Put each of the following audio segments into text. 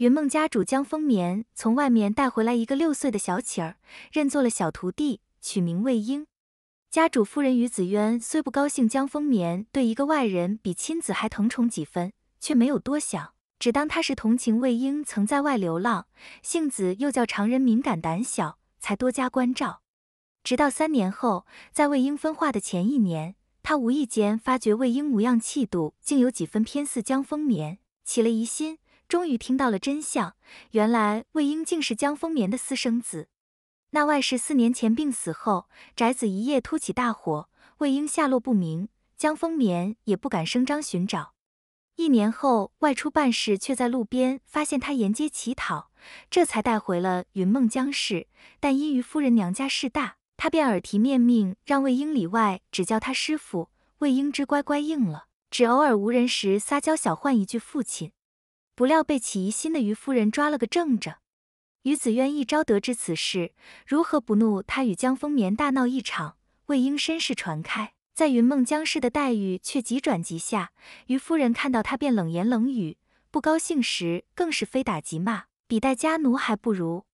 云梦家主江风眠从外面带回来一个六岁的小乞儿，认做了小徒弟，取名魏婴。家主夫人于子渊虽不高兴江风眠对一个外人比亲子还疼宠几分，却没有多想，只当他是同情魏婴曾在外流浪，性子又较常人敏感胆小，才多加关照。直到三年后，在魏婴分化的前一年，他无意间发觉魏婴模样气度竟有几分偏似江风眠，起了疑心。终于听到了真相，原来魏婴竟是江丰棉的私生子。那外事四年前病死后，宅子一夜突起大火，魏婴下落不明，江丰棉也不敢声张寻找。一年后外出办事，却在路边发现他沿街乞讨，这才带回了云梦江氏。但因于夫人娘家势大，他便耳提面命让魏婴里外只叫他师傅。魏婴之乖乖应了，只偶尔无人时撒娇小唤一句父亲。不料被起疑心的于夫人抓了个正着，于子渊一朝得知此事，如何不怒？他与江丰棉大闹一场，魏婴身世传开，在云梦江氏的待遇却急转直下。于夫人看到他便冷言冷语，不高兴时更是非打即骂，比待家奴还不如。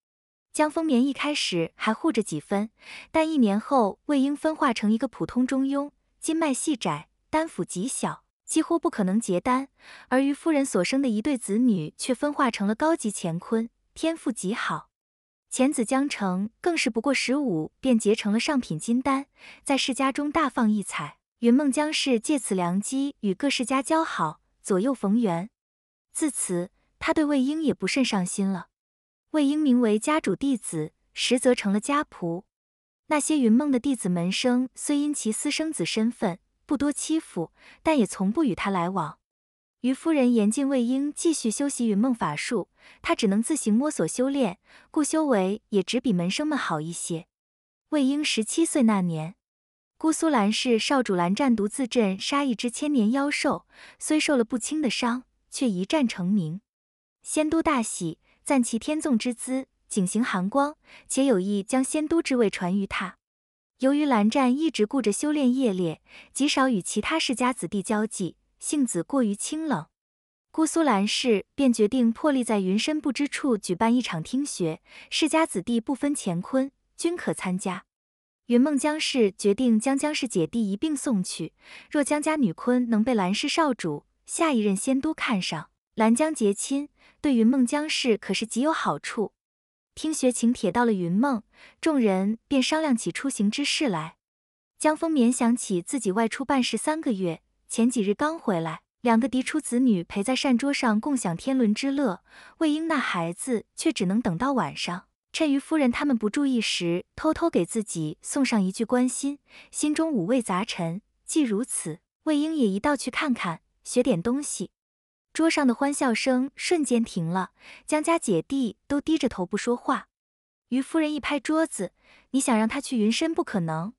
江丰棉一开始还护着几分，但一年后，魏婴分化成一个普通中庸，筋脉细窄，丹府极小。几乎不可能结丹，而于夫人所生的一对子女却分化成了高级乾坤，天赋极好。钱子江城更是不过十五便结成了上品金丹，在世家中大放异彩。云梦江氏借此良机与各世家交好，左右逢源。自此，他对魏婴也不甚上心了。魏婴名为家主弟子，实则成了家仆。那些云梦的弟子门生虽因其私生子身份。不多欺负，但也从不与他来往。虞夫人严禁魏婴继续修习云梦法术，他只能自行摸索修炼，故修为也只比门生们好一些。魏婴十七岁那年，姑苏蓝氏少主蓝湛独自镇杀一只千年妖兽，虽受了不轻的伤，却一战成名。仙都大喜，赞其天纵之姿，景行含光，且有意将仙都之位传于他。由于蓝湛一直顾着修炼业力，极少与其他世家子弟交际，性子过于清冷，姑苏蓝氏便决定破例在云深不知处举办一场听学，世家子弟不分乾坤，均可参加。云梦江氏决定将江氏姐弟一并送去，若江家女坤能被蓝氏少主下一任仙都看上，蓝江结亲，对云梦江氏可是极有好处。听学请帖到了云梦，众人便商量起出行之事来。江峰勉想起自己外出办事三个月，前几日刚回来，两个嫡出子女陪在膳桌上共享天伦之乐，魏婴那孩子却只能等到晚上，趁于夫人他们不注意时，偷偷给自己送上一句关心，心中五味杂陈。既如此，魏婴也一道去看看，学点东西。桌上的欢笑声瞬间停了，江家姐弟都低着头不说话。于夫人一拍桌子：“你想让他去云深？不可能！”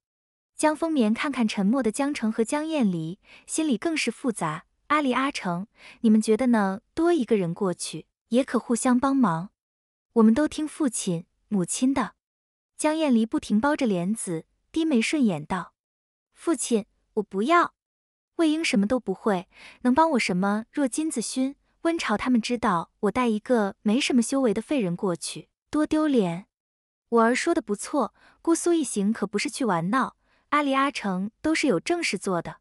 江丰棉看看沉默的江澄和江晏离，心里更是复杂。阿离、阿澄，你们觉得呢？多一个人过去，也可互相帮忙。我们都听父亲、母亲的。江晏离不停包着莲子，低眉顺眼道：“父亲，我不要。”魏婴什么都不会，能帮我什么？若金子勋、温朝他们知道我带一个没什么修为的废人过去，多丢脸！我儿说的不错，姑苏一行可不是去玩闹，阿离、阿成都是有正事做的。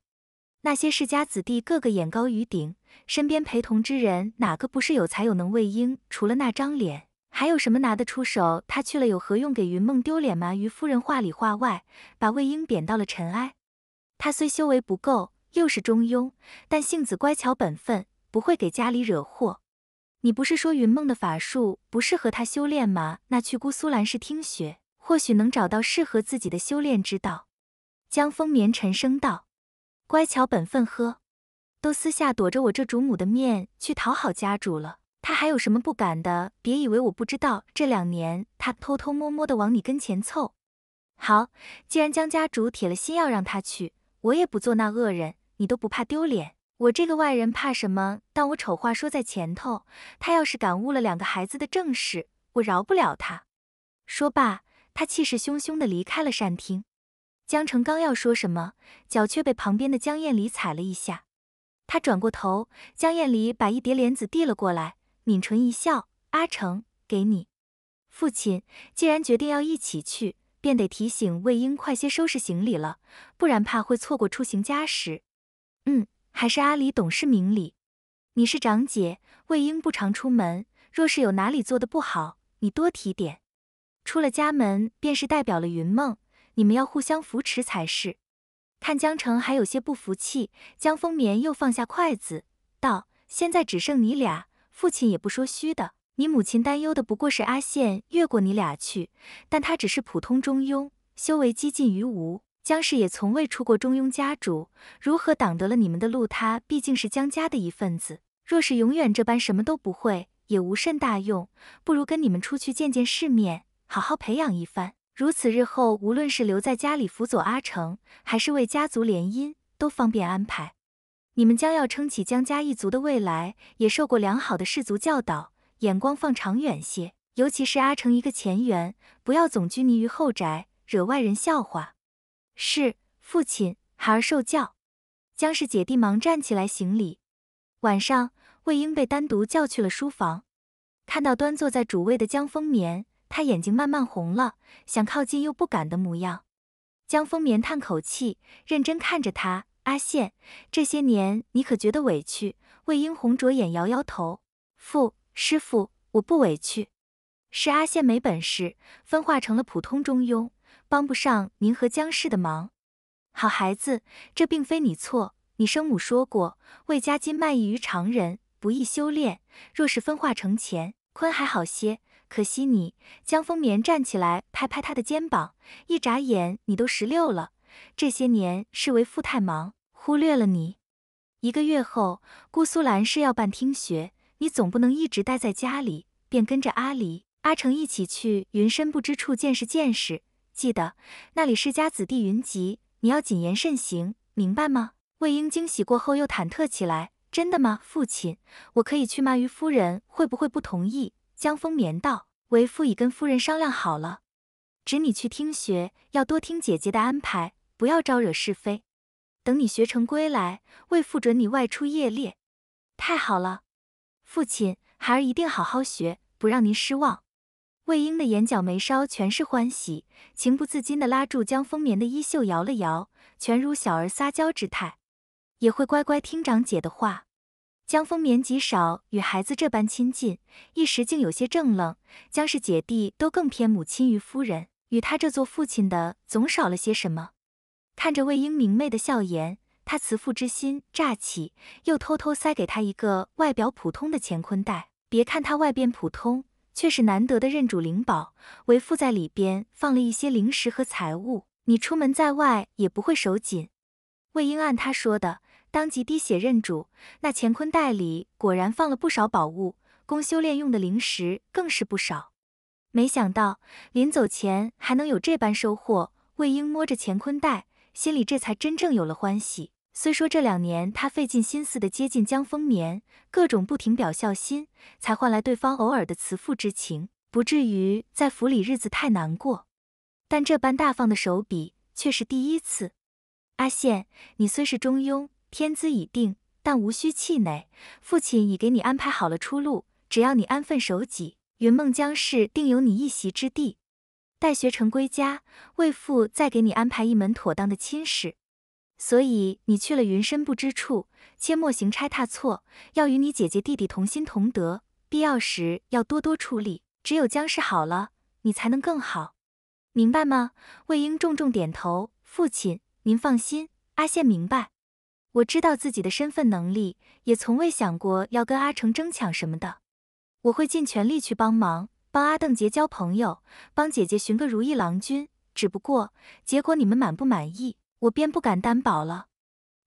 那些世家子弟个个眼高于顶，身边陪同之人哪个不是有才有能？魏婴除了那张脸，还有什么拿得出手？他去了有何用？给云梦丢脸吗？于夫人话里话外，把魏婴贬到了尘埃。他虽修为不够。又是中庸，但性子乖巧本分，不会给家里惹祸。你不是说云梦的法术不适合他修炼吗？那去姑苏兰氏听学，或许能找到适合自己的修炼之道。江风眠沉声道：“乖巧本分呵，都私下躲着我这主母的面去讨好家主了，他还有什么不敢的？别以为我不知道，这两年他偷偷摸摸的往你跟前凑。好，既然江家主铁了心要让他去，我也不做那恶人。”你都不怕丢脸，我这个外人怕什么？但我丑话说在前头，他要是敢误了两个孩子的正事，我饶不了他。说罢，他气势汹汹地离开了膳厅。江澄刚要说什么，脚却被旁边的江晏离踩了一下。他转过头，江晏离把一叠莲子递了过来，抿唇一笑：“阿成，给你。”父亲既然决定要一起去，便得提醒魏婴快些收拾行李了，不然怕会错过出行家时。嗯，还是阿离懂事明理。你是长姐，魏婴不常出门，若是有哪里做的不好，你多提点。出了家门便是代表了云梦，你们要互相扶持才是。看江澄还有些不服气，江丰棉又放下筷子道：“现在只剩你俩，父亲也不说虚的。你母亲担忧的不过是阿羡越过你俩去，但他只是普通中庸，修为几近于无。”江氏也从未出过中庸家主，如何挡得了你们的路？他毕竟是江家的一份子，若是永远这般什么都不会，也无甚大用。不如跟你们出去见见世面，好好培养一番。如此日后，无论是留在家里辅佐阿成，还是为家族联姻，都方便安排。你们将要撑起江家一族的未来，也受过良好的氏族教导，眼光放长远些。尤其是阿成一个前缘，不要总拘泥于后宅，惹外人笑话。是父亲，孩儿受教。江氏姐弟忙站起来行礼。晚上，魏婴被单独叫去了书房，看到端坐在主位的江丰棉，他眼睛慢慢红了，想靠近又不敢的模样。江丰棉叹口气，认真看着他：“阿羡，这些年你可觉得委屈？”魏婴红着眼摇摇头：“父，师父，我不委屈，是阿羡没本事，分化成了普通中庸。”帮不上您和江氏的忙，好孩子，这并非你错。你生母说过，魏家金卖艺于常人，不易修炼。若是分化成钱坤还好些，可惜你。江风眠站起来，拍拍他的肩膀。一眨眼，你都十六了。这些年是为父太忙，忽略了你。一个月后，姑苏兰是要办听学，你总不能一直待在家里，便跟着阿离、阿成一起去云深不知处见识见识。记得，那里世家子弟云集，你要谨言慎行，明白吗？魏婴惊喜过后又忐忑起来。真的吗，父亲？我可以去吗？于夫人会不会不同意？江风眠道：“为父已跟夫人商量好了，只你去听学，要多听姐姐的安排，不要招惹是非。等你学成归来，为父准你外出夜猎。”太好了，父亲，孩儿一定好好学，不让您失望。魏婴的眼角眉梢全是欢喜，情不自禁地拉住江丰棉的衣袖摇了摇，全如小儿撒娇之态，也会乖乖听长姐的话。江丰棉极少与孩子这般亲近，一时竟有些怔愣。江氏姐弟都更偏母亲于夫人，与他这做父亲的总少了些什么？看着魏婴明媚的笑颜，他慈父之心乍起，又偷偷塞给他一个外表普通的乾坤袋。别看他外边普通。却是难得的认主灵宝，为父在里边放了一些灵石和财物，你出门在外也不会手紧。魏婴按他说的，当即滴血认主。那乾坤袋里果然放了不少宝物，供修炼用的灵石更是不少。没想到临走前还能有这般收获，魏婴摸着乾坤袋，心里这才真正有了欢喜。虽说这两年他费尽心思的接近江丰眠，各种不停表孝心，才换来对方偶尔的慈父之情，不至于在府里日子太难过。但这般大方的手笔却是第一次。阿羡，你虽是中庸，天资已定，但无需气馁。父亲已给你安排好了出路，只要你安分守己，云梦江氏定有你一席之地。待学成归家，为父再给你安排一门妥当的亲事。所以你去了云深不知处，切莫行差踏错，要与你姐姐弟弟同心同德，必要时要多多出力。只有江氏好了，你才能更好，明白吗？魏婴重重点头，父亲您放心，阿羡明白。我知道自己的身份能力，也从未想过要跟阿成争抢什么的。我会尽全力去帮忙，帮阿邓结交朋友，帮姐姐寻个如意郎君。只不过结果你们满不满意？我便不敢担保了，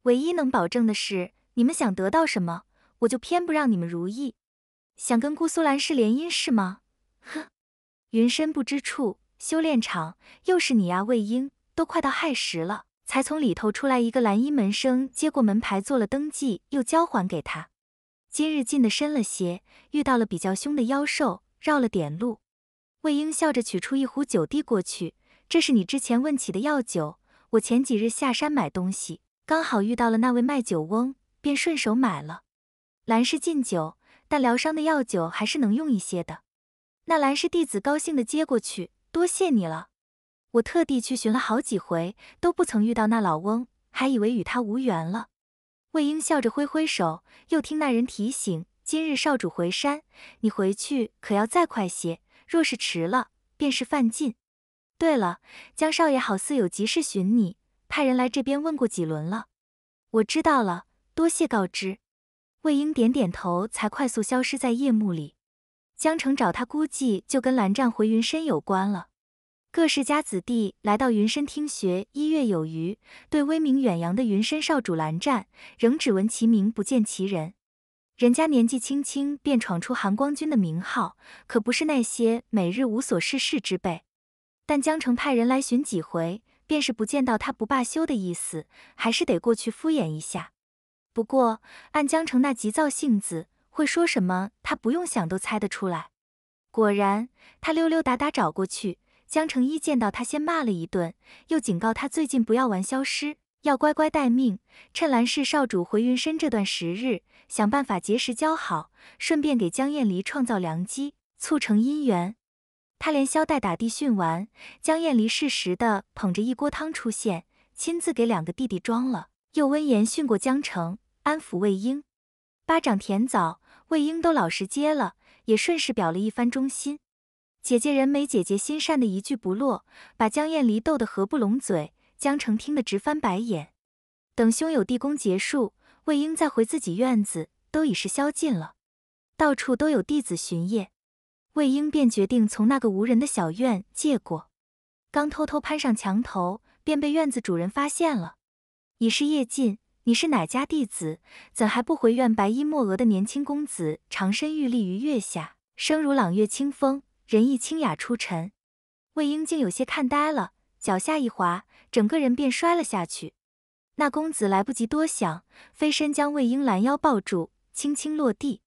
唯一能保证的是，你们想得到什么，我就偏不让你们如意。想跟姑苏兰氏联姻是吗？哼！云深不知处修炼场，又是你啊，魏婴，都快到亥时了，才从里头出来一个蓝衣门生，接过门牌做了登记，又交还给他。今日进的深了些，遇到了比较凶的妖兽，绕了点路。魏婴笑着取出一壶酒递过去，这是你之前问起的药酒。我前几日下山买东西，刚好遇到了那位卖酒翁，便顺手买了。兰氏禁酒，但疗伤的药酒还是能用一些的。那兰氏弟子高兴地接过去，多谢你了。我特地去寻了好几回，都不曾遇到那老翁，还以为与他无缘了。魏婴笑着挥挥手，又听那人提醒：“今日少主回山，你回去可要再快些，若是迟了，便是犯禁。”对了，江少爷好似有急事寻你，派人来这边问过几轮了。我知道了，多谢告知。魏婴点点头，才快速消失在夜幕里。江澄找他，估计就跟蓝湛回云深有关了。各世家子弟来到云深听学一月有余，对威名远扬的云深少主蓝湛，仍只闻其名不见其人。人家年纪轻轻便闯出寒光君的名号，可不是那些每日无所事事之辈。但江城派人来寻几回，便是不见到他不罢休的意思，还是得过去敷衍一下。不过按江城那急躁性子，会说什么，他不用想都猜得出来。果然，他溜溜达达找过去，江城一见到他，先骂了一顿，又警告他最近不要玩消失，要乖乖待命，趁兰氏少主回云深这段时日，想办法结识交好，顺便给江艳离创造良机，促成姻缘。他连萧带打地训完，江晏离适时的捧着一锅汤出现，亲自给两个弟弟装了，又温言训过江城，安抚魏婴。巴掌甜枣，魏婴都老实接了，也顺势表了一番忠心。姐姐人美，姐姐心善的一句不落，把江晏离逗得合不拢嘴。江城听得直翻白眼。等兄友弟恭结束，魏婴再回自己院子，都已是宵禁了，到处都有弟子巡夜。魏婴便决定从那个无人的小院借过，刚偷偷攀上墙头，便被院子主人发现了。已是夜尽，你是哪家弟子？怎还不回院？白衣墨额的年轻公子长身玉立于月下，声如朗月清风，人亦清雅出尘。魏婴竟有些看呆了，脚下一滑，整个人便摔了下去。那公子来不及多想，飞身将魏婴拦腰抱住，轻轻落地。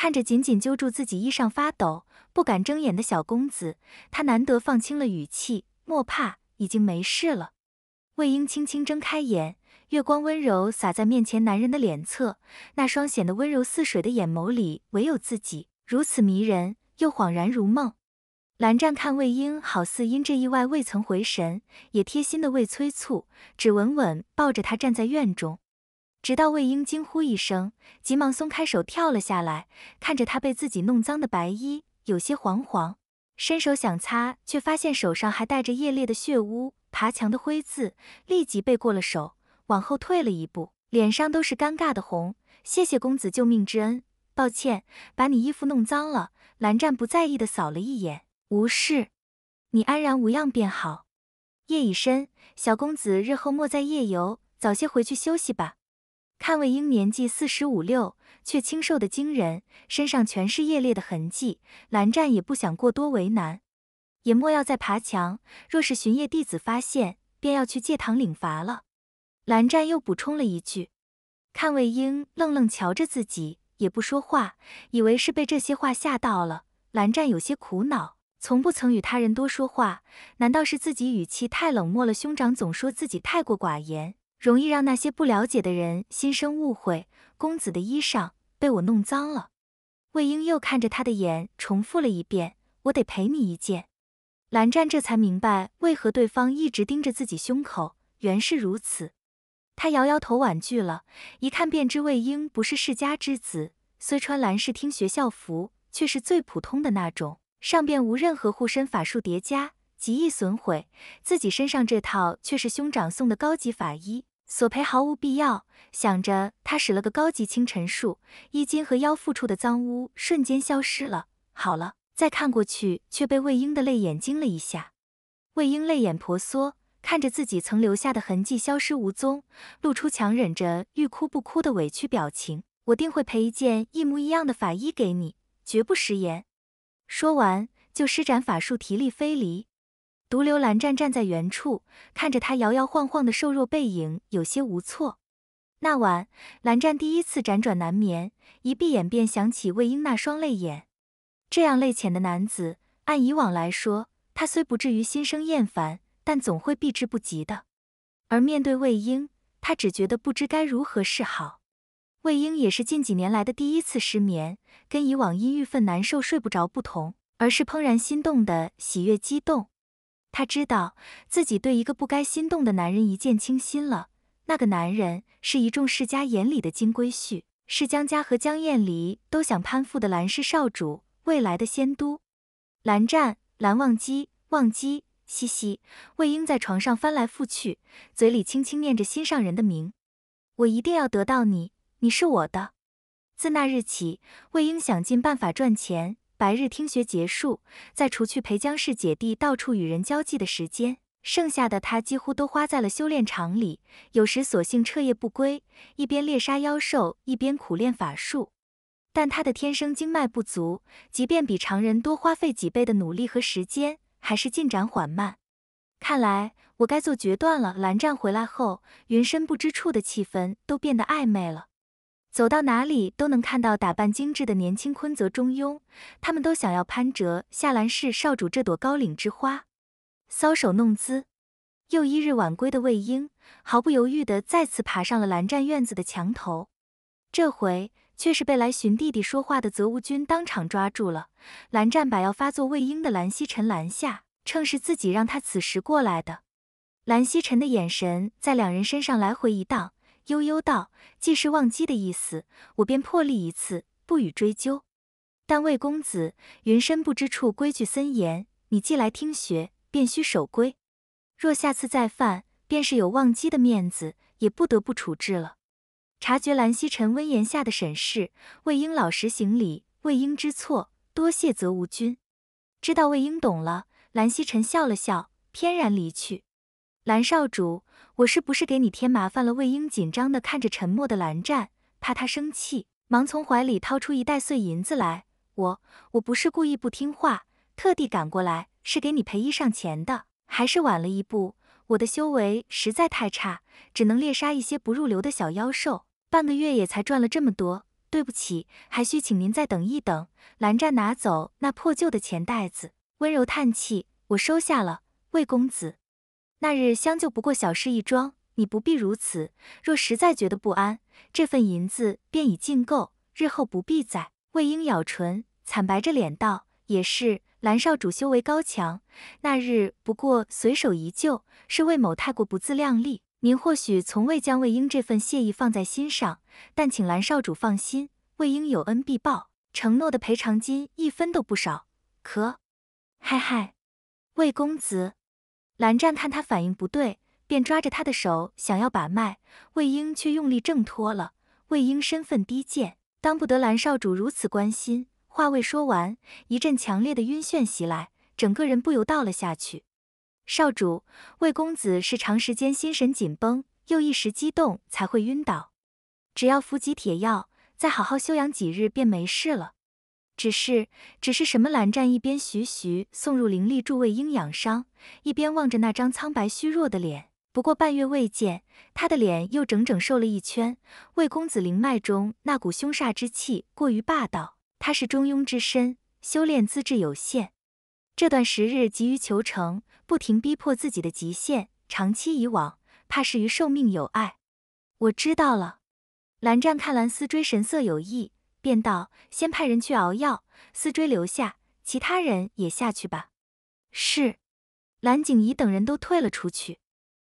看着紧紧揪住自己衣裳发抖、不敢睁眼的小公子，他难得放轻了语气：“莫怕，已经没事了。”魏婴轻轻睁开眼，月光温柔洒在面前男人的脸侧，那双显得温柔似水的眼眸里唯有自己，如此迷人，又恍然如梦。蓝湛看魏婴好似因这意外未曾回神，也贴心的未催促，只稳稳抱着他站在院中。直到魏婴惊呼一声，急忙松开手跳了下来，看着他被自己弄脏的白衣，有些惶惶，伸手想擦，却发现手上还带着夜猎的血污、爬墙的灰渍，立即背过了手，往后退了一步，脸上都是尴尬的红。谢谢公子救命之恩，抱歉把你衣服弄脏了。蓝湛不在意的扫了一眼，无事，你安然无恙便好。夜已深，小公子日后莫再夜游，早些回去休息吧。看魏婴年纪四十五六，却清瘦的惊人，身上全是业裂的痕迹。蓝湛也不想过多为难，也莫要再爬墙。若是巡夜弟子发现，便要去戒堂领罚了。蓝湛又补充了一句：“看魏婴愣愣瞧着自己，也不说话，以为是被这些话吓到了。”蓝湛有些苦恼，从不曾与他人多说话，难道是自己语气太冷漠了？兄长总说自己太过寡言。容易让那些不了解的人心生误会。公子的衣裳被我弄脏了。魏婴又看着他的眼，重复了一遍：“我得赔你一件。”蓝湛这才明白为何对方一直盯着自己胸口，原是如此。他摇摇头婉拒了。一看便知魏婴不是世家之子，虽穿蓝氏听学校服，却是最普通的那种，上边无任何护身法术叠加，极易损毁。自己身上这套却是兄长送的高级法衣。索赔毫无必要，想着他使了个高级清晨术，衣襟和腰腹处的脏污瞬间消失了。好了，再看过去却被魏婴的泪眼惊了一下。魏婴泪眼婆娑，看着自己曾留下的痕迹消失无踪，露出强忍着欲哭不哭的委屈表情。我定会赔一件一模一样的法衣给你，绝不食言。说完就施展法术提力飞离。独留蓝湛站在原处，看着他摇摇晃晃的瘦弱背影，有些无措。那晚，蓝湛第一次辗转难眠，一闭眼便想起魏婴那双泪眼。这样泪浅的男子，按以往来说，他虽不至于心生厌烦，但总会避之不及的。而面对魏婴，他只觉得不知该如何是好。魏婴也是近几年来的第一次失眠，跟以往因郁愤难受睡不着不同，而是怦然心动的喜悦激动。他知道自己对一个不该心动的男人一见倾心了。那个男人是一众世家眼里的金龟婿，是江家和江晏离都想攀附的蓝氏少主，未来的仙都蓝湛、蓝忘机、忘机。嘻嘻，魏婴在床上翻来覆去，嘴里轻轻念着心上人的名。我一定要得到你，你是我的。自那日起，魏婴想尽办法赚钱。白日听学结束，在除去陪江氏姐弟到处与人交际的时间，剩下的他几乎都花在了修炼场里。有时索性彻夜不归，一边猎杀妖兽，一边苦练法术。但他的天生经脉不足，即便比常人多花费几倍的努力和时间，还是进展缓慢。看来我该做决断了。蓝湛回来后，云深不知处的气氛都变得暧昧了。走到哪里都能看到打扮精致的年轻昆泽中庸，他们都想要攀折夏兰氏少主这朵高岭之花，搔首弄姿。又一日晚归的魏婴，毫不犹豫地再次爬上了蓝湛院子的墙头，这回却是被来寻弟弟说话的泽芜君当场抓住了。蓝湛把要发作魏婴的蓝曦臣拦下，称是自己让他此时过来的。蓝曦臣的眼神在两人身上来回一荡。悠悠道：“既是忘机的意思，我便破例一次，不予追究。但魏公子，云深不知处规矩森严，你既来听学，便需守规。若下次再犯，便是有忘机的面子，也不得不处置了。”察觉蓝曦臣温言下的审视，魏婴老实行礼。魏婴知错，多谢泽无君。知道魏婴懂了，蓝曦臣笑了笑，翩然离去。蓝少主，我是不是给你添麻烦了？魏婴紧张地看着沉默的蓝湛，怕他生气，忙从怀里掏出一袋碎银子来。我我不是故意不听话，特地赶过来是给你赔衣裳钱的。还是晚了一步，我的修为实在太差，只能猎杀一些不入流的小妖兽，半个月也才赚了这么多。对不起，还需请您再等一等。蓝湛拿走那破旧的钱袋子，温柔叹气，我收下了，魏公子。那日相救不过小事一桩，你不必如此。若实在觉得不安，这份银子便已尽够，日后不必再。魏婴咬唇，惨白着脸道：“也是，蓝少主修为高强，那日不过随手一救，是魏某太过不自量力。您或许从未将魏婴这份谢意放在心上，但请蓝少主放心，魏婴有恩必报，承诺的赔偿金一分都不少。可，嗨嗨，魏公子。”蓝湛看他反应不对，便抓着他的手想要把脉，魏婴却用力挣脱了。魏婴身份低贱，当不得蓝少主如此关心。话未说完，一阵强烈的晕眩袭来，整个人不由倒了下去。少主，魏公子是长时间心神紧绷，又一时激动才会晕倒，只要服几帖药，再好好休养几日便没事了。只是，只是什么？蓝湛一边徐徐送入灵力助魏婴养伤，一边望着那张苍白虚弱的脸。不过半月未见，他的脸又整整瘦了一圈。魏公子灵脉中那股凶煞之气过于霸道，他是中庸之身，修炼资质有限。这段时日急于求成，不停逼迫自己的极限，长期以往，怕是与寿命有碍。我知道了。蓝湛看蓝思追神色有异。便道：“先派人去熬药，思追留下，其他人也下去吧。”是，蓝景仪等人都退了出去。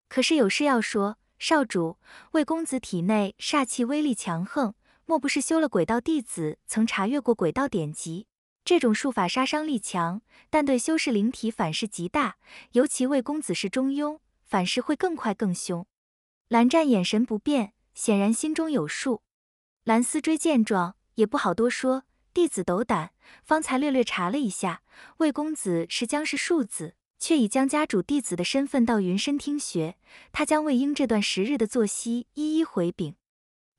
可是有事要说，少主，魏公子体内煞气威力强横，莫不是修了鬼道？弟子曾查阅过鬼道典籍，这种术法杀伤力强，但对修士灵体反噬极大。尤其魏公子是中庸，反噬会更快更凶。蓝湛眼神不变，显然心中有数。蓝思追见状。也不好多说，弟子斗胆，方才略略查了一下，魏公子是江氏庶子，却以江家主弟子的身份到云深听学。他将魏婴这段时日的作息一一回禀。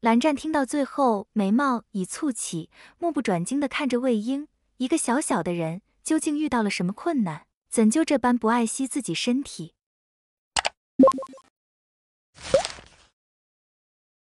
蓝湛听到最后，眉毛已蹙起，目不转睛地看着魏婴。一个小小的人，究竟遇到了什么困难？怎就这般不爱惜自己身体？